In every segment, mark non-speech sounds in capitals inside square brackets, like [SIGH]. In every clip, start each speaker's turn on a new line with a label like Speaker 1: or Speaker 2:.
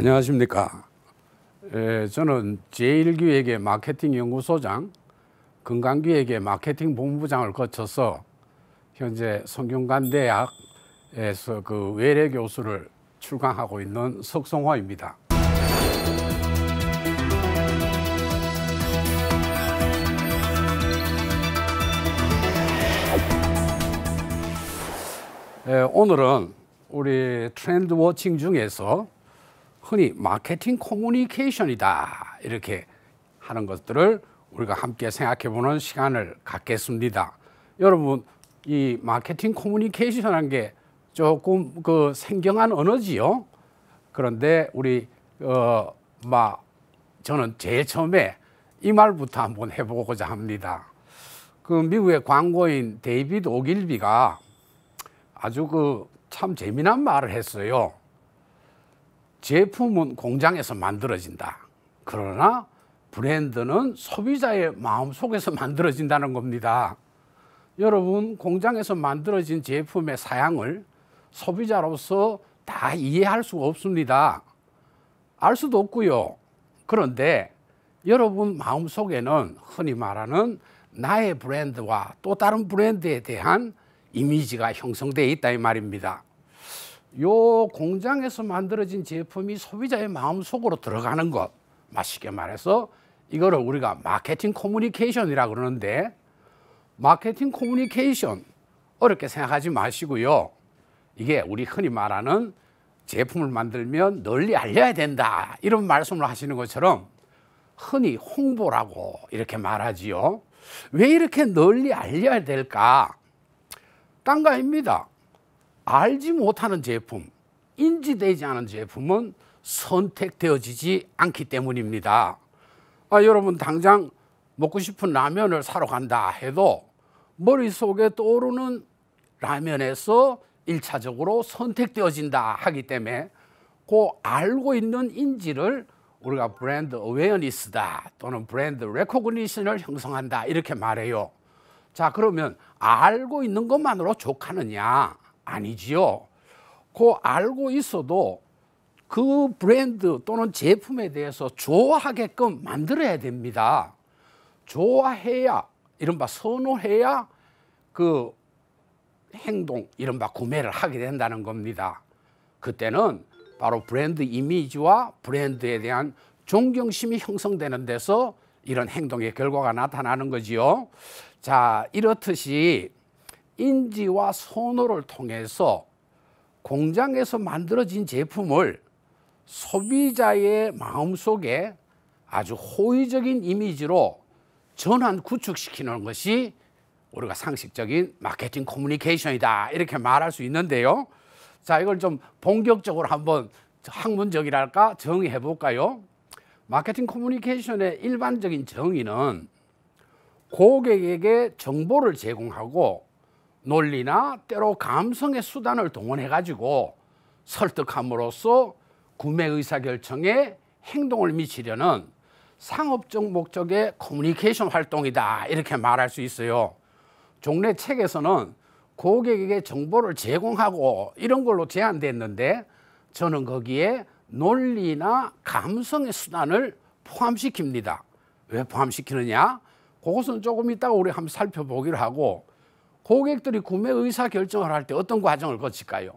Speaker 1: 안녕하십니까. 에, 예, 저는 제1기획의 마케팅연구소장, 건강기획의 마케팅본부장을 거쳐서 현재 성균관대학에서 그 외래 교수를 출강하고 있는 석성화입니다. 에, 예, 오늘은 우리 트렌드 워칭 중에서 흔히 마케팅 커뮤니케이션이다 이렇게 하는 것들을 우리가 함께 생각해 보는 시간을 갖겠습니다. 여러분 이 마케팅 커뮤니케이션이라는 게 조금 그 생경한 언어지요. 그런데 우리 어막 저는 제일 처음에 이 말부터 한번 해보고자 합니다. 그 미국의 광고인 데이비드 오길비가 아주 그 참 재미난 말을 했어요. 제품은 공장에서 만들어진다. 그러나 브랜드는 소비자의 마음 속에서 [LAUGHS] 만들어진다는 겁니다. 여러분, 공장에서 만들어진 제품의 사양을 소비자로서 다 이해할 수가 없습니다. 알 수도 없고요. 그런데 여러분 마음 속에는 흔히 말하는 나의 브랜드와 또 다른 브랜드에 대한 이미지가 형성되어 있다 이 말입니다. 요 공장에서 만들어진 제품이 소비자의 마음속으로 들어가는 것. 맛있게 말해서 이거를 우리가 마케팅 커뮤니케이션이라 고 그러는데 마케팅 커뮤니케이션 어렵게 생각하지 마시고요. 이게 우리 흔히 말하는 제품을 만들면 널리 알려야 된다. 이런 말씀을 하시는 것처럼 흔히 홍보라고 이렇게 말하지요. 왜 이렇게 널리 알려야 될까? 딴가입니다. 알지 못하는 제품, 인지되지 않은 제품은 선택되어지지 않기 때문입니다. 아, 여러분 당장 먹고 싶은 라면을 사러 간다 해도 머릿속에 떠오르는 라면에서 일차적으로 선택되어진다 하기 때문에 그 알고 있는 인지를 우리가 브랜드 어웨어니스다 또는 브랜드 레코그니션을 형성한다 이렇게 말해요. 자 그러면 알고 있는 것만으로 족하느냐? 아니지요. 그 알고 있어도 그 브랜드 또는 제품에 대해서 좋아하게끔 만들어야 됩니다. 좋아해야, 이른바 선호해야 그 행동, 이른바 구매를 하게 된다는 겁니다. 그때는 바로 브랜드 이미지와 브랜드에 대한 존경심이 형성되는 데서 이런 행동의 결과가 나타나는 거지요. 자, 이렇듯이 인지와 선호를 통해서 공장에서 만들어진 제품을 소비자의 마음속에 아주 호의적인 이미지로 전환 구축시키는 것이 우리가 상식적인 마케팅 커뮤니케이션이다 이렇게 말할 수 있는데요. 자 이걸 좀 본격적으로 한번 학문적이랄까 정의해 볼까요? 마케팅 커뮤니케이션의 일반적인 정의는 고객에게 정보를 제공하고 논리나 때로 감성의 수단을 동원해 가지고 설득함으로써 구매 의사 결정에 행동을 미치려는 상업적 목적의 커뮤니케이션 활동이다 이렇게 말할 수 있어요. 종래 책에서는 고객에게 정보를 제공하고 이런 걸로 제한됐는데 저는 거기에 논리나 감성의 수단을 포함시킵니다. 왜 포함시키느냐? 그것은 조금 이따가 우리 한번 살펴보기로 하고 고객들이 구매 의사 결정을 할 때 어떤 과정을 거칠까요?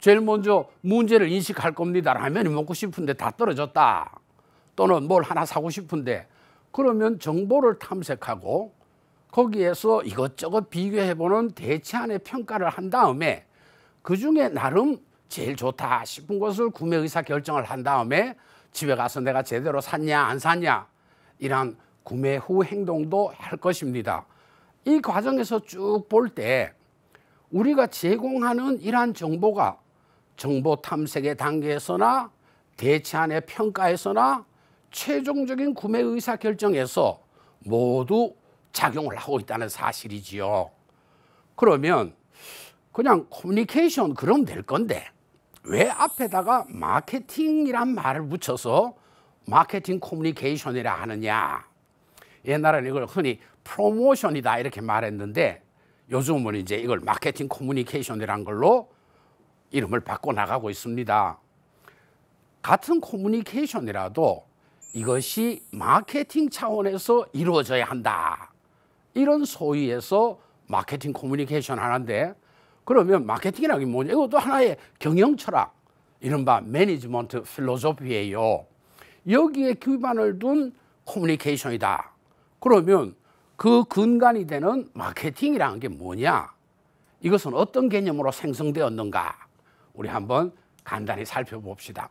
Speaker 1: 제일 먼저 문제를 인식할 겁니다. 라면이 먹고 싶은데 다 떨어졌다. 또는 뭘 하나 사고 싶은데 그러면 정보를 탐색하고 거기에서 이것저것 비교해보는 대체안의 평가를 한 다음에 그 중에 나름 제일 좋다 싶은 것을 구매 의사 결정을 한 다음에 집에 가서 내가 제대로 샀냐 안 샀냐 이런 구매 후 행동도 할 것입니다. 이 과정에서 쭉 볼 때 우리가 제공하는 이러한 정보가 정보 탐색의 단계에서나 대체안의 평가에서나 최종적인 구매 의사 결정에서 모두 작용을 하고 있다는 사실이지요. 그러면 그냥 커뮤니케이션 그럼 될 건데 왜 앞에다가 마케팅이란 말을 붙여서 마케팅 커뮤니케이션이라 하느냐 옛날에는 이걸 흔히 프로모션이다 이렇게 말했는데 요즘은 이제 이걸 마케팅 커뮤니케이션이라는 걸로 이름을 바꿔 나가고 있습니다. 같은 커뮤니케이션이라도 이것이 마케팅 차원에서 이루어져야 한다. 이런 소위에서 마케팅 커뮤니케이션 하는데 그러면 마케팅이라는 게 뭐냐? 이것도 하나의 경영 철학, 이른바 매니지먼트 필로소피예요. 여기에 기반을 둔 커뮤니케이션이다. 그러면 그 근간이 되는 마케팅이라는 게 뭐냐? 이것은 어떤 개념으로 생성되었는가? 우리 한번 간단히 살펴봅시다.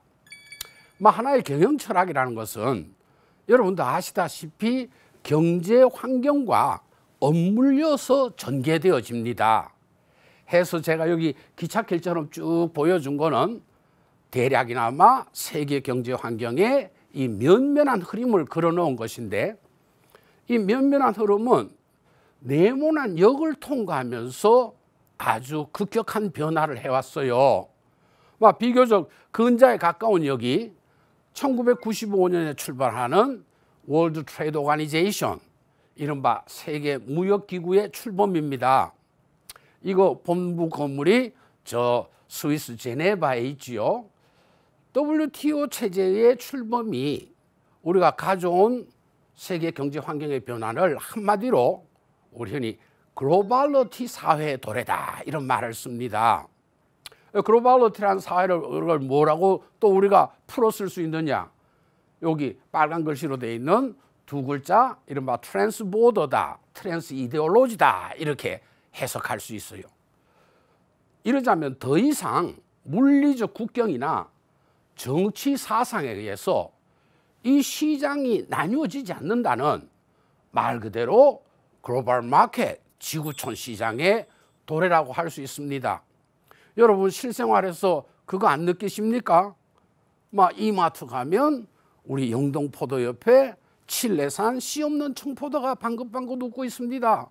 Speaker 1: 뭐 하나의 경영 철학이라는 것은 여러분도 아시다시피 경제 환경과 엇물려서 전개되어집니다. 해서 제가 여기 기차길처럼 쭉 보여준 거는 대략이나마 세계 경제 환경의 이 면면한 흐름을 그려놓은 것인데 이 면면한 흐름은 네모난 역을 통과하면서 아주 급격한 변화를 해왔어요. 비교적 근자에 가까운 역이 1995년에 출발하는 월드 트레이드 오가니제이션 이른바 세계 무역기구의 출범입니다. 이거 본부 건물이 저 스위스 제네바에 있지요. WTO 체제의 출범이 우리가 가져온 세계 경제 환경의 변화를 한마디로 우리 히 글로벌러티 사회의 도래다 이런 말을 씁니다. 글로벌러티라는 사회를 뭐라고 또 우리가 풀어 쓸 수 있느냐? 여기 빨간 글씨로 돼 있는 두 글자 이른바 트랜스보더다, 트랜스 이데올로지다 이렇게 해석할 수 있어요. 이러자면 더 이상 물리적 국경이나 정치 사상에 의해서 이 시장이 나뉘어지지 않는다는 말 그대로 글로벌 마켓 지구촌 시장의 도래라고 할 수 있습니다. 여러분 실생활에서 그거 안 느끼십니까? 막 이마트 가면 우리 영동포도 옆에 칠레산 씨 없는 청포도가 방긋방긋 웃고 있습니다.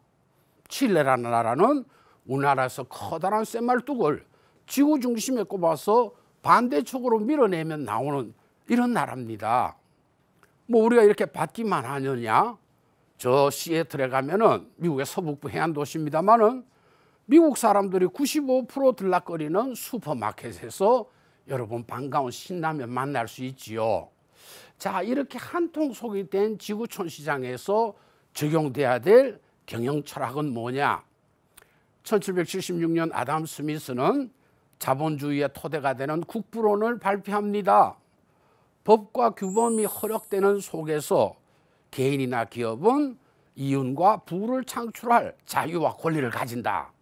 Speaker 1: 칠레라는 나라는 우리나라에서 커다란 쇠말뚝을 지구 중심에 꼽아서 반대쪽으로 밀어내면 나오는 이런 나라입니다. 뭐 우리가 이렇게 받기만 하느냐? 저 시애틀에 가면은 미국의 서북부 해안 도시입니다만은 미국 사람들이 95% 들락거리는 슈퍼마켓에서 여러분 반가운 신라면 만날 수 있지요. 자, 이렇게 한 통 속이 된 지구촌 시장에서 적용돼야 될 경영 철학은 뭐냐? 1776년 아담 스미스는 자본주의의 토대가 되는 국부론을 발표합니다. 법과 규범이 허락되는 속에서 개인이나 기업은 이윤과 부를 창출할 자유와 권리를 가진다.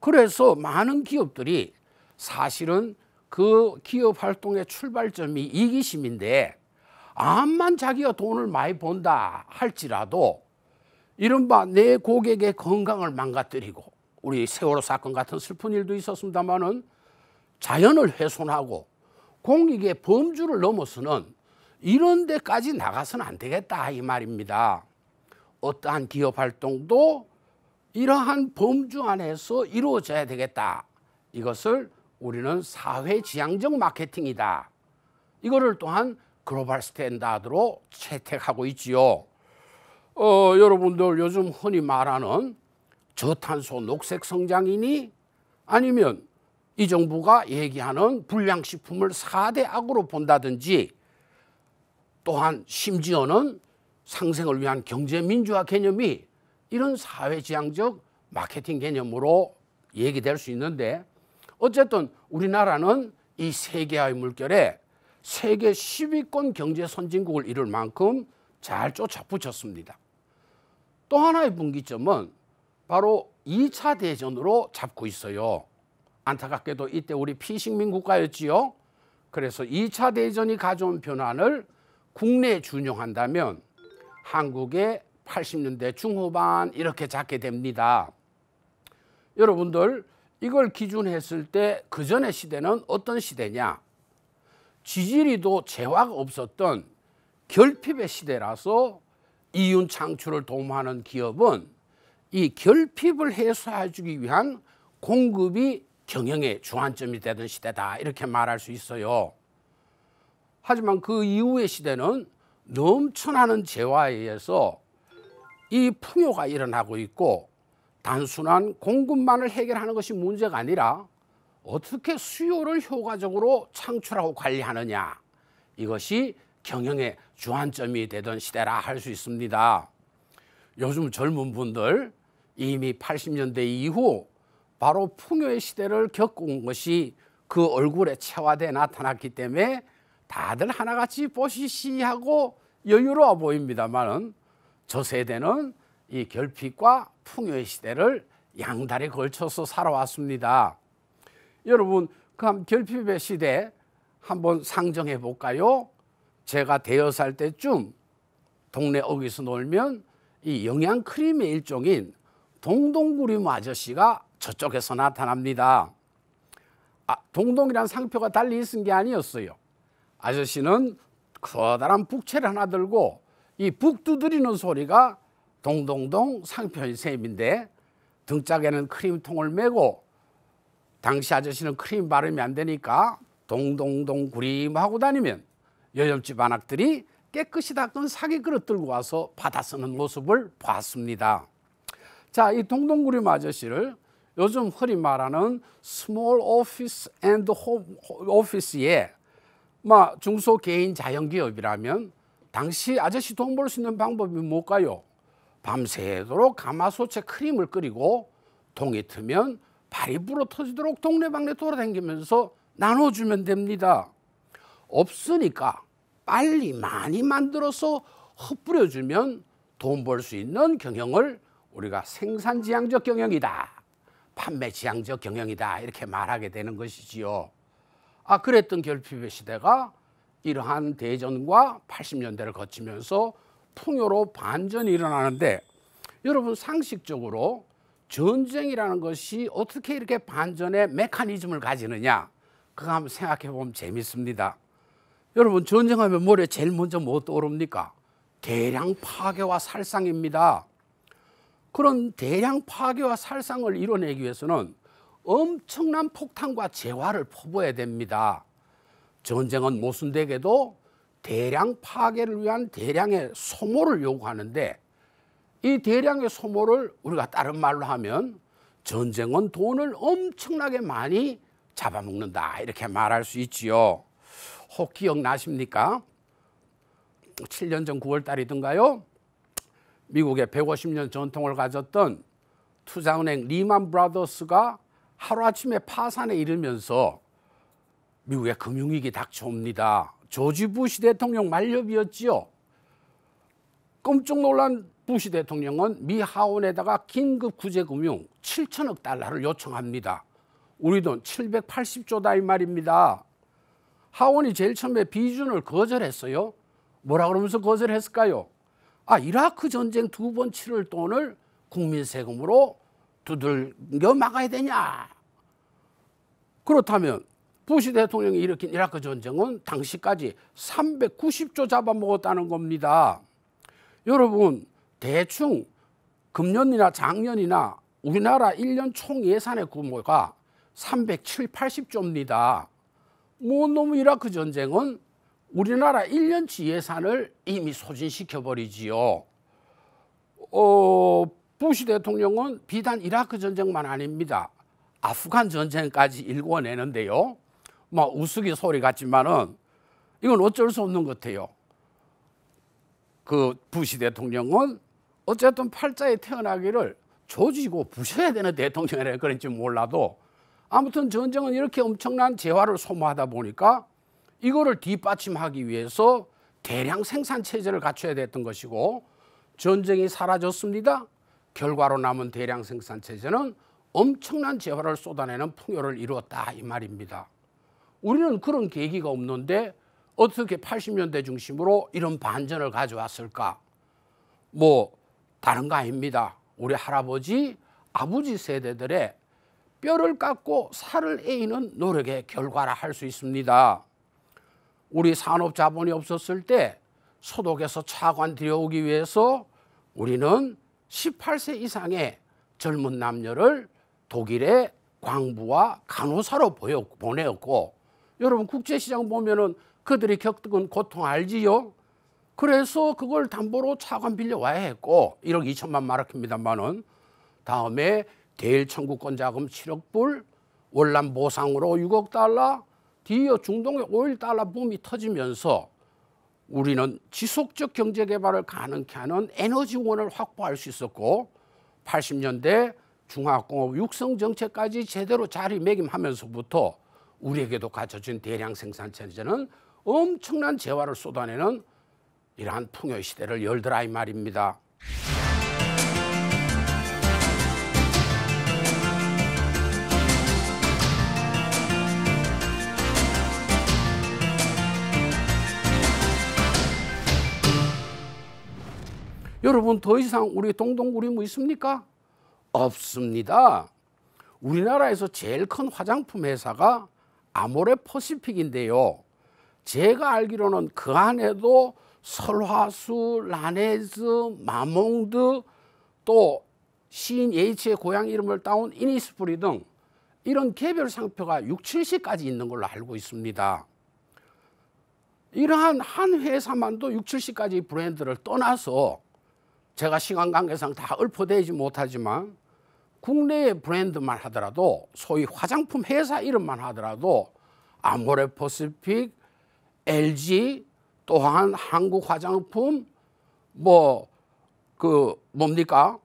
Speaker 1: 그래서 많은 기업들이 사실은 그 기업 활동의 출발점이 이기심인데 암만 자기가 돈을 많이 번다 할지라도 이른바 내 고객의 건강을 망가뜨리고 우리 세월호 사건 같은 슬픈 일도 있었습니다마는 자연을 훼손하고 공익의 범주를 넘어서는 이런 데까지 나가서는 안 되겠다 이 말입니다. 어떠한 기업 활동도 이러한 범주 안에서 이루어져야 되겠다. 이것을 우리는 사회지향적 마케팅이다. 이거를 또한 글로벌 스탠다드로 채택하고 있지요. 어, 여러분들 요즘 흔히 말하는 저탄소 녹색 성장이니 아니면 이 정부가 얘기하는 불량식품을 4대 악으로 본다든지 또한 심지어는 상생을 위한 경제민주화 개념이 이런 사회지향적 마케팅 개념으로 얘기될 수 있는데 어쨌든 우리나라는 이 세계화의 물결에 세계 10위권 경제 선진국을 이룰 만큼 잘 쫓아붙였습니다. 또 하나의 분기점은 바로 2차 대전으로 잡고 있어요. 안타깝게도 이때 우리 피식민 국가였지요. 그래서 2차 대전이 가져온 변환을 국내에 준용한다면 한국의 80년대 중후반 이렇게 잡게 됩니다. 여러분들 이걸 기준했을 때그 전의 시대는 어떤 시대냐? 지질이도 재화가 없었던 결핍의 시대라서 이윤 창출을 도모하는 기업은 이 결핍을 해소해주기 위한 공급이 경영의 중환점이 되던 시대다 이렇게 말할 수 있어요. 하지만 그 이후의 시대는 넘쳐나는 재화에 의해서 이 풍요가 일어나고 있고 단순한 공급만을 해결하는 것이 문제가 아니라 어떻게 수요를 효과적으로 창출하고 관리하느냐 이것이 경영의 주안점이 되던 시대라 할 수 있습니다. 요즘 젊은 분들 이미 80년대 이후 바로 풍요의 시대를 겪은 것이 그 얼굴에 체화돼 나타났기 때문에 다들 하나같이 보시시하고 여유로워 보입니다만은 저 세대는 이 결핍과 풍요의 시대를 양다리 걸쳐서 살아왔습니다. 여러분, 그럼 결핍의 시대 한번 상정해 볼까요? 제가 대여 살 때쯤 동네 어귀서 놀면 이 영양 크림의 일종인 동동구림 아저씨가 저쪽에서 나타납니다. 아, 동동이란 상표가 달리 있은 게 아니었어요. 아저씨는 커다란 북채를 하나 들고 이 북 두드리는 소리가 동동동 상표인 셈인데 등짝에는 크림통을 메고 당시 아저씨는 크림 바르면 안 되니까 동동동 구림하고 다니면 여염집 안악들이 깨끗이 닦은 사기 그릇 들고 와서 받아 쓰는 모습을 봤습니다. 자, 이 동동구림 아저씨를 요즘 흔히 말하는 스몰 오피스 앤드 홈 오피스에 막 중소 개인 자영기업이라면 당시 아저씨 돈 벌 수 있는 방법이 뭘까요? 밤새도록 가마솥에 크림을 끓이고 통이 트면 발이 불어 터지도록 동네방네 돌아다니면서 나눠주면 됩니다. 없으니까 빨리 많이 만들어서 흩뿌려주면 돈 벌 수 있는 경영을 우리가 생산지향적 경영이다. 판매 지향적 경영이다 이렇게 말하게 되는 것이지요. 아 그랬던 결핍의 시대가 이러한 대전과 80년대를 거치면서 풍요로 반전이 일어나는데 여러분 상식적으로 전쟁이라는 것이 어떻게 이렇게 반전의 메커니즘을 가지느냐 그거 한번 생각해 보면 재밌습니다. 여러분 전쟁하면 뭐래 제일 먼저 뭐 떠오릅니까? 대량 파괴와 살상입니다. 그런 대량 파괴와 살상을 이뤄내기 위해서는 엄청난 폭탄과 재화를 퍼부어야 됩니다. 전쟁은 모순되게도 대량 파괴를 위한 대량의 소모를 요구하는데 이 대량의 소모를 우리가 다른 말로 하면 전쟁은 돈을 엄청나게 많이 잡아먹는다 이렇게 말할 수 있지요. 혹 기억나십니까? 7년 전 9월 달이던가요? 미국의 150년 전통을 가졌던 투자은행 리만 브라더스가 하루아침에 파산에 이르면서 미국의 금융위기 닥쳐옵니다. 조지 부시 대통령 만렵이었지요. 깜짝 놀란 부시 대통령은 미 하원에다가 긴급 구제금융 7천억 달러를 요청합니다. 우리 돈 780조다 이 말입니다. 하원이 제일 처음에 비준을 거절했어요. 뭐라 그러면서 거절했을까요? 아 이라크 전쟁 두 번 치를 돈을 국민 세금으로 두들겨 막아야 되냐? 그렇다면 부시 대통령이 일으킨 이라크 전쟁은 당시까지 390조 잡아먹었다는 겁니다. 여러분 대충 금년이나 작년이나 우리나라 1년 총 예산의 규모가 307, 80조입니다. 뭐 너무 이라크 전쟁은 우리나라 1년치 예산을 이미 소진시켜버리지요. 어, 부시 대통령은 비단 이라크 전쟁만 아닙니다. 아프간 전쟁까지 일궈내는데요. 뭐 우스갯 소리 같지만은 이건 어쩔 수 없는 것 같아요. 그 부시 대통령은 어쨌든 팔자에 태어나기를 조지고 부셔야 되는 대통령이라 그런지 몰라도 아무튼 전쟁은 이렇게 엄청난 재화를 소모하다 보니까 이거를 뒷받침하기 위해서 대량 생산 체제를 갖춰야 됐던 것이고 전쟁이 사라졌습니다. 결과로 남은 대량 생산 체제는 엄청난 재화를 쏟아내는 풍요를 이루었다 이 말입니다. 우리는 그런 계기가 없는데 어떻게 80년대 중심으로 이런 반전을 가져왔을까? 뭐 다른 거 아닙니다. 우리 할아버지, 아버지 세대들의 뼈를 깎고 살을 애이는 노력의 결과라 할 수 있습니다. 우리 산업 자본이 없었을 때 소독에서 차관 들여오기 위해서 우리는 18세 이상의 젊은 남녀를 독일의 광부와 간호사로 보여, 보내었고 여러분 국제시장 보면은 그들이 겪은 고통 알지요? 그래서 그걸 담보로 차관 빌려와야 했고 1억 2천만 마라입니다만은 다음에 대일 청구권 자금 7억 불, 월남 보상으로 6억 달러, 뒤이어 중동의 오일 달러 붐이 터지면서 우리는 지속적 경제 개발을 가능케 하는 에너지원을 확보할 수 있었고 80년대 중화공업 육성 정책까지 제대로 자리매김하면서부터 우리에게도 가져진 대량 생산체제는 엄청난 재화를 쏟아내는 이러한 풍요 시대를 열더라 이 말입니다. 여러분 더 이상 우리 동동구리 뭐 있습니까? 없습니다. 우리나라에서 제일 큰 화장품 회사가 아모레 퍼시픽인데요. 제가 알기로는 그 안에도 설화수, 라네즈, 마몽드 또 시인 H의 고향 이름을 따온 이니스프리 등 이런 개별 상표가 6, 70까지 있는 걸로 알고 있습니다. 이러한 한 회사만도 6, 70가지 브랜드를 떠나서 제가 시간 관계상 다 읊어대지 못하지만 국내의 브랜드만 하더라도 소위 화장품 회사 이름만 하더라도 아모레퍼시픽, LG 또한 한국 화장품 뭐 그 뭡니까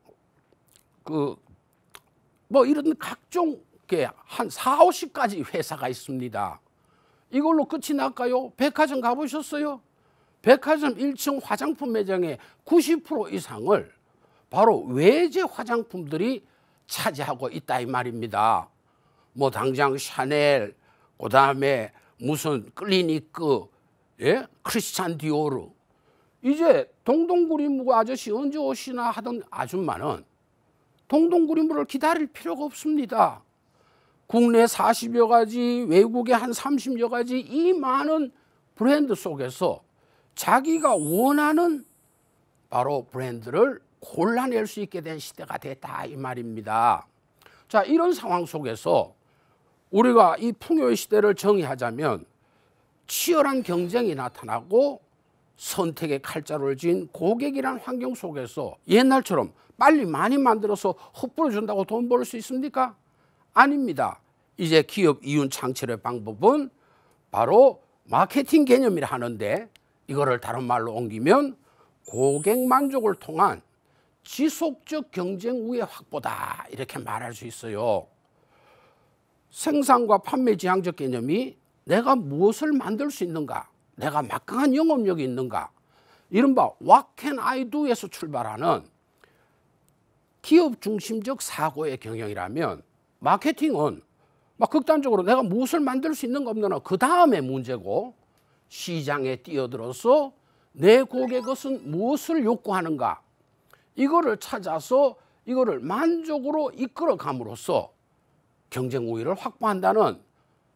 Speaker 1: 그 뭐 이런 각종 게한 4, 50가지 회사가 있습니다. 이걸로 끝이 날까요? 백화점 가보셨어요? 백화점 1층 화장품 매장의 90% 이상을 바로 외제 화장품들이 차지하고 있다 이 말입니다. 뭐 당장 샤넬, 그 다음에 무슨 클리니크, 예? 크리스찬 디오르. 이제 동동구리무고 아저씨 언제 오시나 하던 아줌마는 동동구리무를 기다릴 필요가 없습니다. 국내 40여 가지, 외국에 한 30여 가지 이 많은 브랜드 속에서 자기가 원하는 바로 브랜드를 골라낼 수 있게 된 시대가 됐다 이 말입니다. 자 이런 상황 속에서 우리가 이 풍요의 시대를 정의하자면 치열한 경쟁이 나타나고 선택의 칼자루를 쥔 고객이란 환경 속에서 옛날처럼 빨리 많이 만들어서 흩뿌려 준다고 돈 벌 수 있습니까? 아닙니다. 이제 기업 이윤 창출의 방법은 바로 마케팅 개념이라 하는데 이거를 다른 말로 옮기면 고객 만족을 통한 지속적 경쟁 우위 확보다 이렇게 말할 수 있어요. 생산과 판매 지향적 개념이 내가 무엇을 만들 수 있는가? 내가 막강한 영업력이 있는가? 이른바 What can I do에서 출발하는 기업 중심적 사고의 경영이라면 마케팅은 막 극단적으로 내가 무엇을 만들 수 있는가 없느냐 그 다음에 문제고 시장에 뛰어들어서 내 고객은 무엇을 요구하는가 이거를 찾아서 이거를 만족으로 이끌어감으로써 경쟁 우위를 확보한다는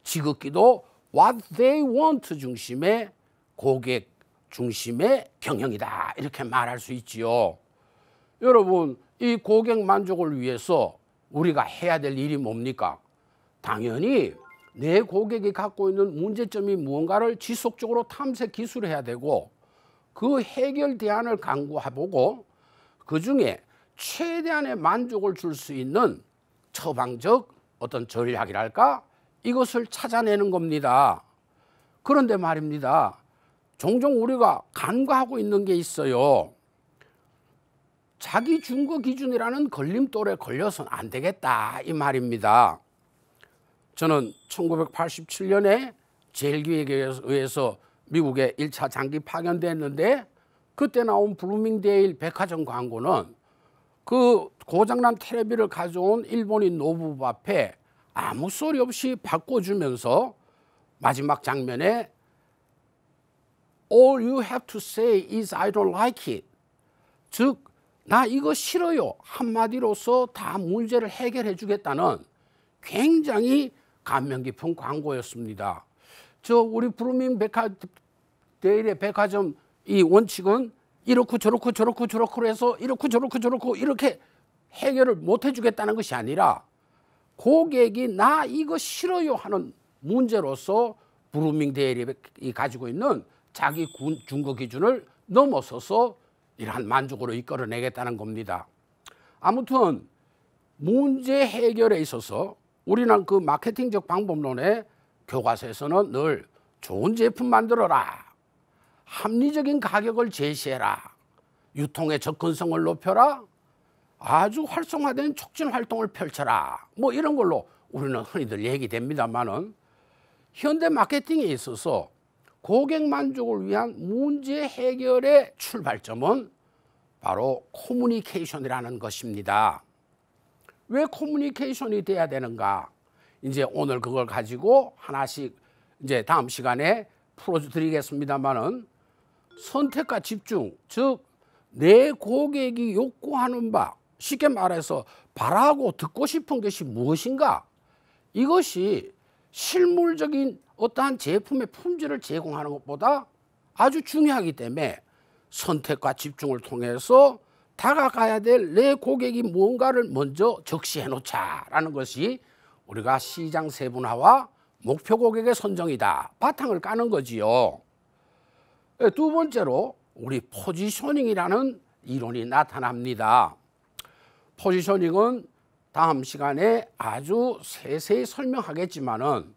Speaker 1: 지극히도 what they want 중심의 고객 중심의 경영이다 이렇게 말할 수 있지요. 여러분 이 고객 만족을 위해서 우리가 해야 될 일이 뭡니까? 당연히 내 고객이 갖고 있는 문제점이 무언가를 지속적으로 탐색 기술해야 되고 그 해결 대안을 강구해보고 그 중에 최대한의 만족을 줄 수 있는 처방적 어떤 전략이랄까 이것을 찾아내는 겁니다. 그런데 말입니다. 종종 우리가 간과하고 있는 게 있어요. 자기 중거 기준이라는 걸림돌에 걸려선 안 되겠다 이 말입니다. 저는 1987년에 제일교육에 의해서 미국에 1차 장기 파견됐는데 그때 나온 블루밍데일 백화점 광고는 그 고장난 테레비를 가져온 일본인 노부부 앞에 아무 소리 없이 바꿔주면서 마지막 장면에 All you have to say is I don't like it. 즉, 나 이거 싫어요. 한마디로서 다 문제를 해결해 주겠다는 굉장히 감명 깊은 광고였습니다. 저 우리 부르민 백화 대일의 백화점 이 원칙은 이렇고 저렇고 저렇고 저렇고 해서 이렇고 저렇고 저렇고 이렇게 해결을 못 해주겠다는 것이 아니라 고객이 나 이거 싫어요 하는 문제로서 브루밍 대일이 가지고 있는 자기 군, 중거 기준을 넘어서서 이러한 만족으로 이끌어내겠다는 겁니다. 아무튼 문제 해결에 있어서 우리는 그 마케팅적 방법론에 교과서에서는 늘 좋은 제품 만들어라. 합리적인 가격을 제시해라. 유통의 접근성을 높여라. 아주 활성화된 촉진 활동을 펼쳐라. 뭐 이런 걸로 우리는 흔히들 얘기됩니다만은 현대 마케팅에 있어서 고객 만족을 위한 문제 해결의 출발점은 바로 커뮤니케이션이라는 것입니다. 왜 커뮤니케이션이 돼야 되는가? 이제 오늘 그걸 가지고 하나씩 이제 다음 시간에 풀어드리겠습니다만은 선택과 집중, 즉 내 고객이 욕구하는 바, 쉽게 말해서 바라고 듣고 싶은 것이 무엇인가? 이것이 실물적인 어떠한 제품의 품질을 제공하는 것보다 아주 중요하기 때문에 선택과 집중을 통해서 다가가야 될 내 고객이 무언가를 먼저 적시해 놓자라는 것이 우리가 시장 세분화와 목표 고객의 선정이다. 바탕을 까는 거지요. 예, 두 번째로 우리 포지셔닝이라는 이론이 나타납니다. 포지셔닝은 다음 시간에 아주 세세히 설명하겠지만은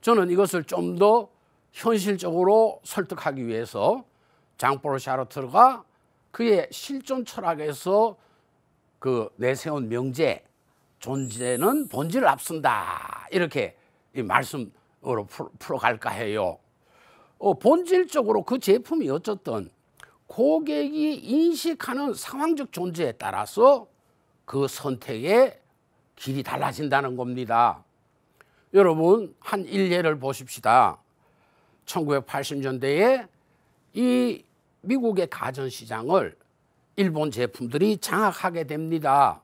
Speaker 1: 저는 이것을 좀 더 현실적으로 설득하기 위해서 장포르 샤르트가 르 그의 실존 철학에서 그 내세운 명제 존재는 본질을 앞선다 이렇게 이 말씀으로 풀어갈까 해요. 어, 본질적으로 그 제품이 어쨌든 고객이 인식하는 상황적 존재에 따라서 그 선택의 길이 달라진다는 겁니다. 여러분 한 일례를 보십시다. 1980년대에 이 미국의 가전시장을 일본 제품들이 장악하게 됩니다.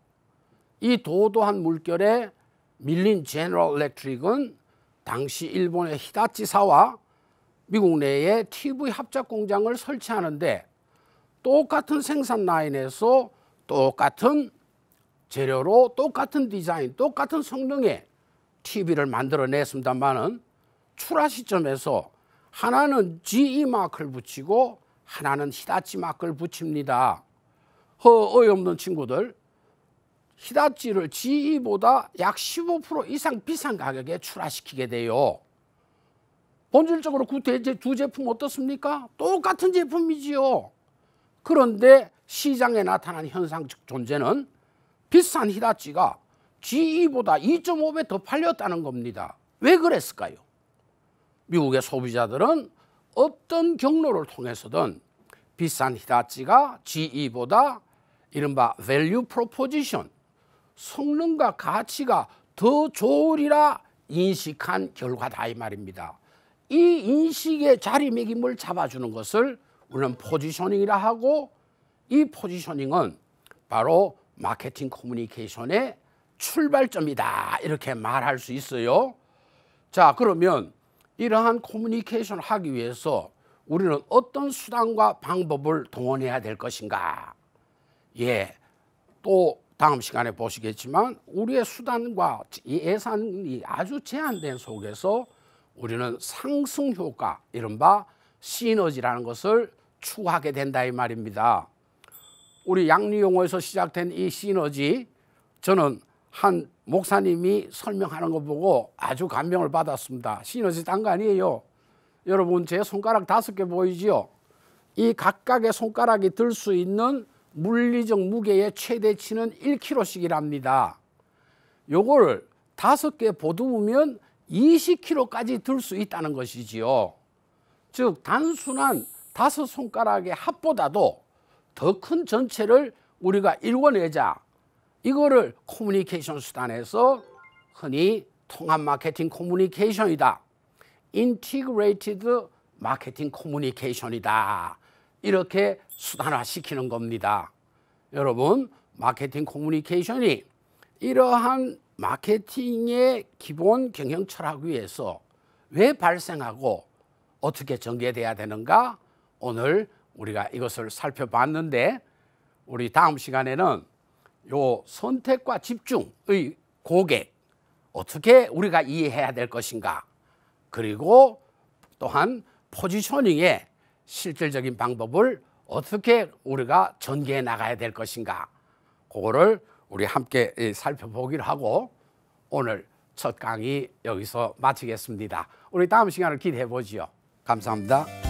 Speaker 1: 이 도도한 물결에 밀린 제너럴 렉트릭은 당시 일본의 히다치사와 미국 내에 TV 합작 공장을 설치하는데 똑같은 생산 라인에서 똑같은 재료로 똑같은 디자인, 똑같은 성능의 TV를 만들어냈습니다만 출하 시점에서 하나는 GE 마크를 붙이고 하나는 히다치 마크 붙입니다. 허 어이없는 친구들 히다치를 GE보다 약 15% 이상 비싼 가격에 출하시키게 돼요. 본질적으로 구두 제품 어떻습니까? 똑같은 제품이지요. 그런데 시장에 나타난 현상적 존재는 비싼 히다치가 GE보다 2.5배 더 팔렸다는 겁니다. 왜 그랬을까요? 미국의 소비자들은 어떤 경로를 통해서든 비싼 히다치가 GE보다 이른바 value proposition 성능과 가치가 더 좋으리라 인식한 결과다 이 말입니다. 이 인식의 자리매김을 잡아주는 것을 우리는 포지셔닝이라 하고 이 포지셔닝은 바로 마케팅 커뮤니케이션의 출발점이다 이렇게 말할 수 있어요. 자 그러면 이러한 커뮤니케이션을 하기 위해서 우리는 어떤 수단과 방법을 동원해야 될 것인가? 예. 또 다음 시간에 보시겠지만 우리의 수단과 예산이 아주 제한된 속에서 우리는 상승 효과, 이른바 시너지라는 것을 추구하게 된다 이 말입니다. 우리 양리용어에서 시작된 이 시너지 저는 한 목사님이 설명하는 거 보고 아주 감명을 받았습니다. 시너지 딴거 아니에요. 여러분 제 손가락 다섯 개 보이지요? 이 각각의 손가락이 들 수 있는 물리적 무게의 최대치는 1kg씩이랍니다. 요걸 다섯 개 보듬으면 20kg까지 들 수 있다는 것이지요. 즉 단순한 다섯 손가락의 합보다도 더 큰 전체를 우리가 일궈내자 이거를 커뮤니케이션 수단에서 흔히 통합 마케팅 커뮤니케이션이다. 인티그레이티드 마케팅 커뮤니케이션이다. 이렇게 수단화시키는 겁니다. 여러분, 마케팅 커뮤니케이션이 이러한 마케팅의 기본 경영 철학 위에서 왜 발생하고 어떻게 전개돼야 되는가 오늘 우리가 이것을 살펴봤는데 우리 다음 시간에는 요 선택과 집중의 고객 어떻게 우리가 이해해야 될 것인가 그리고 또한 포지셔닝의 실질적인 방법을 어떻게 우리가 전개해 나가야 될 것인가 그거를 우리 함께 예, 살펴보기로 하고 오늘 첫 강의 여기서 마치겠습니다. 우리 다음 시간을 기대해 보지요. 감사합니다.